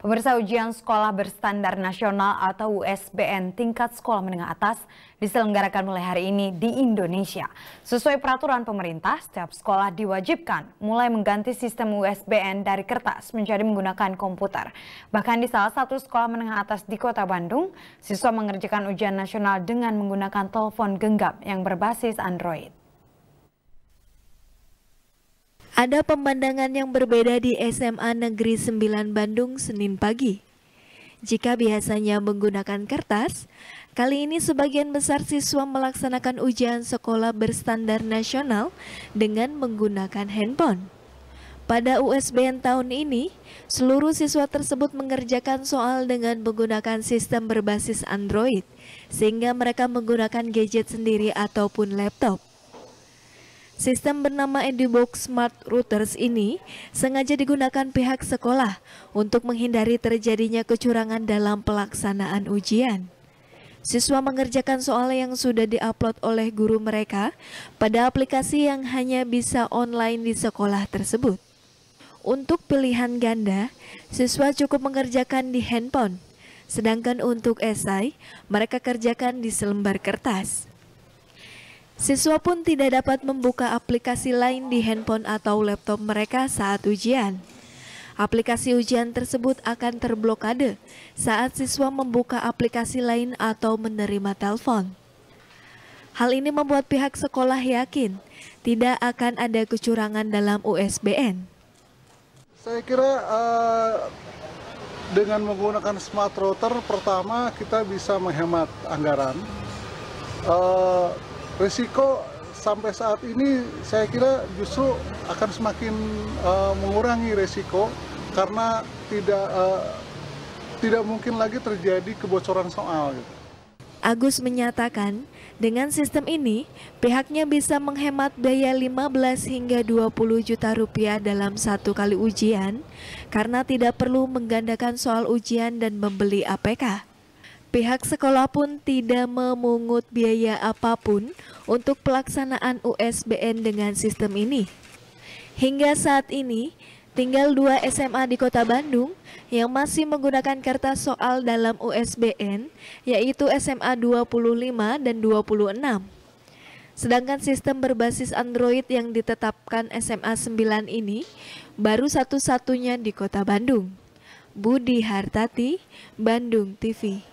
Pemirsa ujian sekolah berstandar nasional atau USBN tingkat sekolah menengah atas diselenggarakan mulai hari ini di Indonesia. Sesuai peraturan pemerintah, setiap sekolah diwajibkan mulai mengganti sistem USBN dari kertas menjadi menggunakan komputer. Bahkan di salah satu sekolah menengah atas di kota Bandung, siswa mengerjakan ujian nasional dengan menggunakan telepon genggam yang berbasis Android. Ada pemandangan yang berbeda di SMA Negeri 9 Bandung Senin pagi. Jika biasanya menggunakan kertas, kali ini sebagian besar siswa melaksanakan ujian sekolah berstandar nasional dengan menggunakan handphone. Pada USBN tahun ini, seluruh siswa tersebut mengerjakan soal dengan menggunakan sistem berbasis Android, sehingga mereka menggunakan gadget sendiri ataupun laptop. Sistem bernama EduBox Smart Routers ini sengaja digunakan pihak sekolah untuk menghindari terjadinya kecurangan dalam pelaksanaan ujian. Siswa mengerjakan soal yang sudah diupload oleh guru mereka pada aplikasi yang hanya bisa online di sekolah tersebut. Untuk pilihan ganda, siswa cukup mengerjakan di handphone, sedangkan untuk esai mereka kerjakan di selembar kertas. Siswa pun tidak dapat membuka aplikasi lain di handphone atau laptop mereka saat ujian. Aplikasi ujian tersebut akan terblokade saat siswa membuka aplikasi lain atau menerima telepon. Hal ini membuat pihak sekolah yakin tidak akan ada kecurangan dalam USBN. Saya kira uh, dengan menggunakan smart router pertama kita bisa menghemat anggaran. Uh, Risiko sampai saat ini saya kira justru akan semakin uh, mengurangi risiko karena tidak uh, tidak mungkin lagi terjadi kebocoran soal gitu. Agus menyatakan, dengan sistem ini, pihaknya bisa menghemat biaya 15 hingga 20 juta rupiah dalam satu kali ujian, karena tidak perlu menggandakan soal ujian dan membeli APK. Pihak sekolah pun tidak memungut biaya apapun untuk pelaksanaan USBN dengan sistem ini. Hingga saat ini, tinggal dua SMA di kota Bandung yang masih menggunakan kertas soal dalam USBN, yaitu SMA 25 dan 26. Sedangkan sistem berbasis Android yang ditetapkan SMA 9 ini baru satu-satunya di kota Bandung. Budi Hartati, Bandung TV.